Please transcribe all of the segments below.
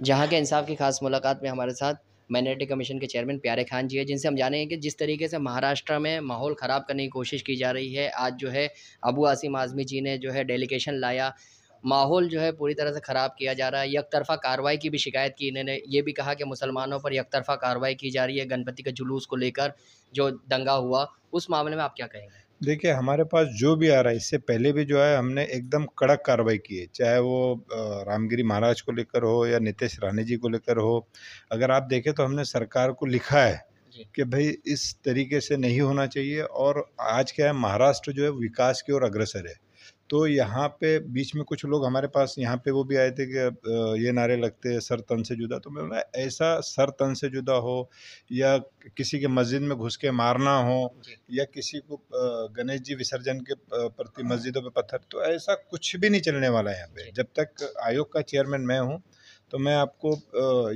जहाँ के इंसाफ की खास मुलाकात में हमारे साथ माइनॉरिटी कमीशन के चेयरमैन प्यारे खान जी है जिनसे हम जानेंगे कि जिस तरीके से महाराष्ट्र में माहौल ख़राब करने की कोशिश की जा रही है आज जो है अबू आसिम आज़मी जी ने जो है डेलीगेशन लाया माहौल जो है पूरी तरह से ख़राब किया जा रहा है यकतरफ़ा कार्रवाई की भी शिकायत की इन्होंने ये भी कहा कि मुसलमानों पर यकतरफ़ा कार्रवाई की जा रही है गणपति के जुलूस को लेकर जो दंगा हुआ उस मामले में आप क्या कहेंगे देखिए हमारे पास जो भी आ रहा है इससे पहले भी जो है हमने एकदम कड़क कार्रवाई की है चाहे वो रामगिरी महाराज को लेकर हो या नितेश रानी जी को लेकर हो अगर आप देखें तो हमने सरकार को लिखा है कि भाई इस तरीके से नहीं होना चाहिए और आज क्या है महाराष्ट्र जो है विकास की ओर अग्रसर है तो यहाँ पे बीच में कुछ लोग हमारे पास यहाँ पे वो भी आए थे कि ये नारे लगते हैं सर तन से जुदा तो मैं बोला ऐसा सर तन से जुदा हो या किसी के मस्जिद में घुस के मारना हो या किसी को गणेश जी विसर्जन के प्रति हाँ। मस्जिदों पे पत्थर तो ऐसा कुछ भी नहीं चलने वाला है यहाँ पे जब तक आयोग का चेयरमैन मैं हूँ तो मैं आपको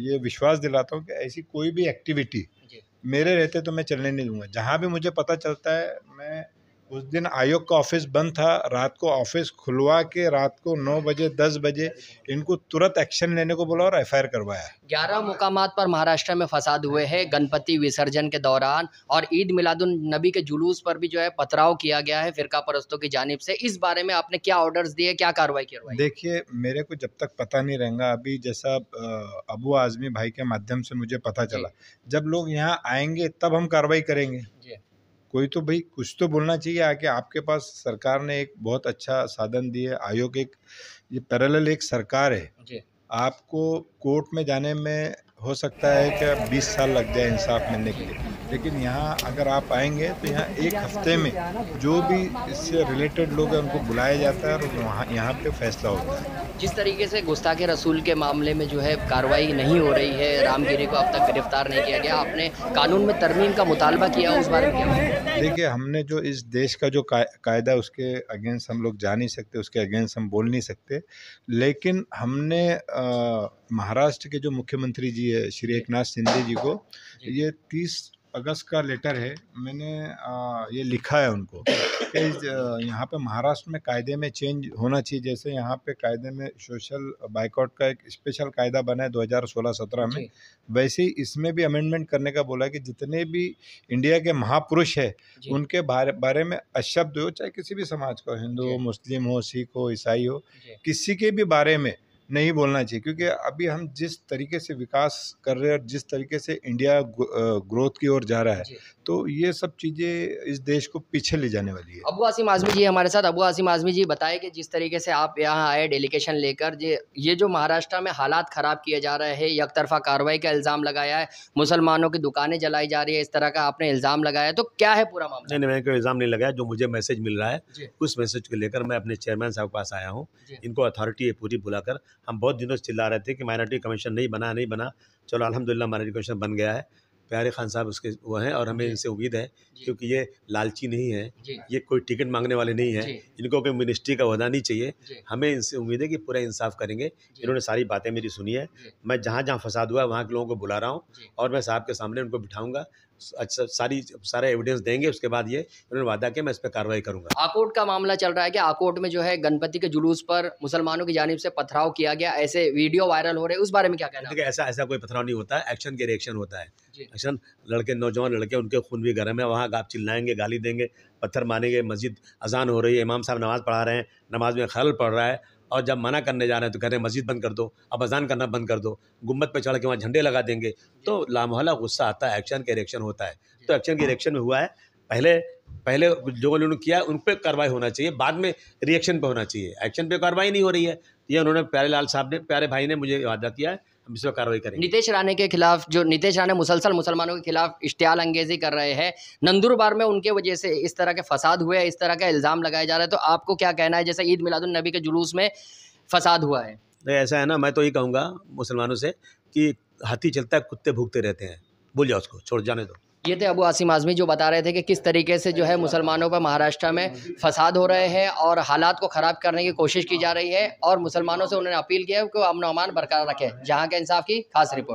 ये विश्वास दिलाता हूँ कि ऐसी कोई भी एक्टिविटी मेरे रहते तो मैं चलने नहीं दूंगा जहाँ भी मुझे पता चलता है मैं उस दिन आयोग का ऑफिस बंद था रात को ऑफिस खुलवा के रात को नौ बजे दस बजे इनको तुरंत एक्शन लेने को बोला और एफ करवाया ग्यारह मुकाम पर महाराष्ट्र में फसाद हुए हैं गणपति विसर्जन के दौरान और ईद मिलादुल नबी के जुलूस पर भी जो है पथराव किया गया है फिरका परस्तों की जानब से इस बारे में आपने क्या ऑर्डर दिए क्या कार्रवाई की देखिये मेरे को जब तक पता नहीं रहेगा अभी जैसा अबू आजमी भाई के माध्यम से मुझे पता चला जब लोग यहाँ आएंगे तब हम कार्रवाई करेंगे कोई तो भाई कुछ तो बोलना चाहिए आके आपके पास सरकार ने एक बहुत अच्छा साधन दिया आयोग एक ये पैरेलल एक सरकार है जी। आपको कोर्ट में जाने में हो सकता है कि 20 साल लग जाए इंसाफ मिलने के लिए लेकिन यहाँ अगर आप आएंगे तो यहाँ एक हफ्ते में जो भी इससे रिलेटेड लोग हैं उनको बुलाया जाता है और वहाँ यहाँ पे फैसला होता है जिस तरीके से गुस्ताखे रसूल के मामले में जो है कार्रवाई नहीं हो रही है रामगिरी को अब तक गिरफ्तार नहीं किया गया आपने कानून में तरमीम का मुतालबा किया उस बारे में देखिए हमने जो इस देश का जो कायदा उसके अगेंस्ट हम लोग जा नहीं सकते उसके अगेंस्ट हम बोल नहीं सकते लेकिन हमने महाराष्ट्र के जो मुख्यमंत्री जी है श्री एक नाथ शिंदे जी को ये तीस अगस्त का लेटर है मैंने आ, ये लिखा है उनको कि यहाँ पे महाराष्ट्र में कायदे में चेंज होना चाहिए जैसे यहाँ पे कायदे में सोशल बाइकआउट का एक स्पेशल कायदा बना है 2016-17 में वैसे ही इसमें भी अमेंडमेंट करने का बोला कि जितने भी इंडिया के महापुरुष है उनके बारे, बारे में अशब्द हो चाहे किसी भी समाज का हिंदू हो मुस्लिम हो सिख हो ईसाई हो किसी के भी बारे में नहीं बोलना चाहिए क्योंकि अभी हम जिस तरीके से विकास कर रहे हैं और जिस तरीके से इंडिया ग्रोथ की ओर जा रहा है तो ये सब चीज़ें इस देश को पीछे ले जाने वाली है अबू आसिम आजमी जी हमारे साथ अबू आसिम आजमी जी बताए कि जिस तरीके से आप यहाँ आए डेलीगेशन लेकर ये जो महाराष्ट्र में हालात ख़राब किए जा रहे हैं एक तरफा कार्रवाई का इल्ज़ाम लगाया है मुसलमानों की दुकानें जलाई जा रही है इस तरह का आपने इल्ज़ाम लगाया तो क्या है पूरा मामला नहीं नहीं मैंने कोई इल्ज़ाम नहीं लगाया जो मुझे मैसेज मिल रहा है उस मैसेज को लेकर मैं अपने चेयरमैन साहब के पास आया हूँ इनको अथॉरिटी है पूरी बुलाकर हम बहुत दिनों से चिल्ला रहे थे कि माइनॉरिटी कमीशन नहीं बना नहीं बना चलो अलहमदिल्ला माइनॉरिटी कमीशन बन गया है प्यारे खान साहब उसके वो हैं और हमें इनसे उम्मीद है क्योंकि ये लालची नहीं है ये कोई टिकट मांगने वाले नहीं है इनको कोई मिनिस्ट्री का वहदा नहीं चाहिए हमें इनसे उम्मीद है कि पूरा इंसाफ करेंगे इन्होंने सारी बातें मेरी सुनी है मैं जहाँ जहाँ फसाद हुआ वहाँ के लोगों को बुला रहा हूँ और मैं साहब के सामने उनको बिठाऊँगा अच्छा सारी सारे एविडेंस देंगे उसके बाद ये उन्होंने वादा किया मैं इस पर कार्रवाई करूंगा आकोट का मामला चल रहा है कि आकोट में जो है गणपति के जुलूस पर मुसलमानों की जानब से पथराव किया गया ऐसे वीडियो वायरल हो रहे उस बारे में क्या कहना है ऐसा ऐसा कोई पथराव नहीं होता है एक्शन के रिएक्शन होता है एक्शन लड़के नौजवान लड़के उनके खून भी गर्म है वहाँ आप चिल्लाएंगे गाली देंगे पत्थर मारेंगे मस्जिद अजान हो रही है इमाम साहब नमाज़ पढ़ा रहे हैं नमाज में खल पड़ रहा है और जब मना करने जा रहे हैं तो कह रहे हैं मस्जिद बंद कर दो अब अजान करना बंद कर दो गुम्बद पर चढ़ के वहाँ झंडे लगा देंगे तो लामोहला गुस्सा आता है एक्शन के रिएक्शन होता है तो एक्शन के रिएक्शन में हुआ है पहले पहले जो उन्होंने किया उन पर कार्रवाई होना चाहिए बाद में रिएक्शन पर होना चाहिए एक्शन पर कार्रवाई नहीं हो रही है ये उन्होंने प्यारे लाल साहब ने प्यारे भाई ने मुझे वादा किया है कार्रवाई करें नीतीश राणे के खिलाफ जो नीतीश राणे मुसलसल मुसलमानों के खिलाफ इश्तियाल अंगेजी कर रहे हैं नंदुरबार में उनके वजह से इस तरह के फसाद हुए इस तरह का इल्ज़ाम लगाया जा रहा है तो आपको क्या कहना है जैसे ईद मिलादुलनबी के जुलूस में फसाद हुआ है नहीं ऐसा है ना मैं तो ये कहूँगा मुसलमानों से कि हाथी चलता है कुत्ते भूखते रहते हैं भूल जाओ उसको छोड़ जाने दो ये थे अबू आसिम आज़मी जो बता रहे थे कि किस तरीके से जो है मुसलमानों पर महाराष्ट्र में फसाद हो रहे हैं और हालात को ख़राब करने की कोशिश की जा रही है और मुसलमानों से उन्होंने अपील किया है कि अमन अमान बरकरार रखें जहाँ के इंसाफ की खास रिपोर्ट